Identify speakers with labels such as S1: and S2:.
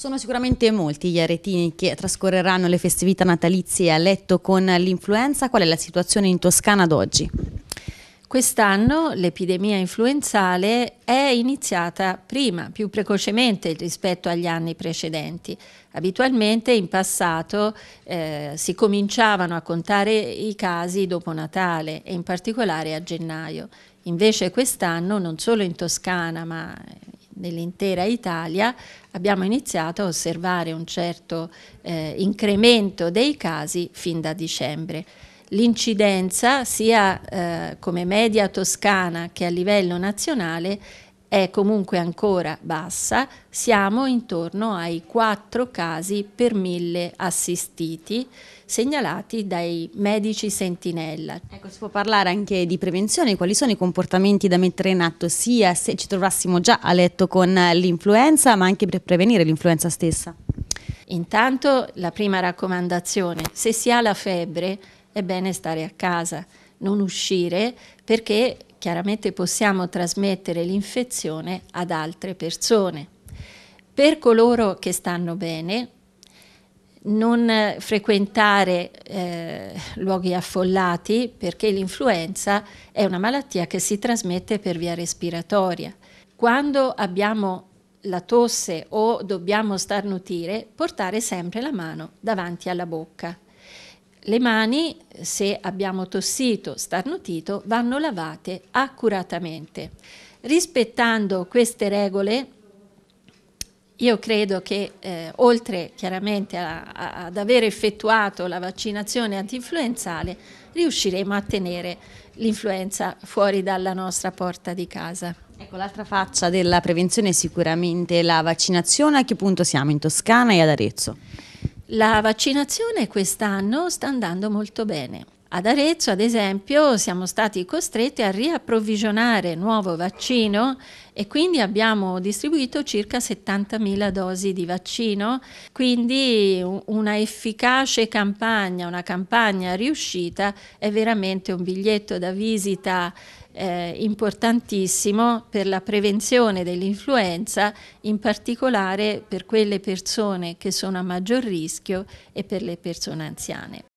S1: Sono sicuramente molti gli aretini che trascorreranno le festività natalizie a letto con l'influenza. Qual è la situazione in Toscana ad oggi?
S2: Quest'anno l'epidemia influenzale è iniziata prima, più precocemente rispetto agli anni precedenti. Abitualmente in passato eh, si cominciavano a contare i casi dopo Natale e in particolare a gennaio. Invece quest'anno non solo in Toscana ma nell'intera Italia abbiamo iniziato a osservare un certo eh, incremento dei casi fin da dicembre. L'incidenza sia eh, come media toscana che a livello nazionale è comunque ancora bassa, siamo intorno ai 4 casi per mille assistiti segnalati dai medici sentinella. Ecco, si può parlare anche di prevenzione, quali sono i
S1: comportamenti da mettere in atto sia se ci trovassimo già a letto con l'influenza, ma anche per prevenire l'influenza stessa?
S2: Intanto la prima raccomandazione, se si ha la febbre è bene stare a casa, non uscire perché chiaramente possiamo trasmettere l'infezione ad altre persone. Per coloro che stanno bene, non frequentare eh, luoghi affollati perché l'influenza è una malattia che si trasmette per via respiratoria. Quando abbiamo la tosse o dobbiamo starnutire, portare sempre la mano davanti alla bocca. Le mani, se abbiamo tossito, starnutito, vanno lavate accuratamente. Rispettando queste regole, io credo che eh, oltre chiaramente a, a, ad aver effettuato la vaccinazione antinfluenzale, riusciremo a tenere l'influenza fuori dalla nostra porta di casa. Ecco, l'altra faccia
S1: della prevenzione è sicuramente la vaccinazione. A che punto siamo in Toscana e ad Arezzo?
S2: La vaccinazione quest'anno sta andando molto bene. Ad Arezzo, ad esempio, siamo stati costretti a riapprovvigionare nuovo vaccino e quindi abbiamo distribuito circa 70.000 dosi di vaccino, quindi una efficace campagna, una campagna riuscita è veramente un biglietto da visita eh, importantissimo per la prevenzione dell'influenza, in particolare per quelle persone che sono a maggior rischio e per le persone anziane.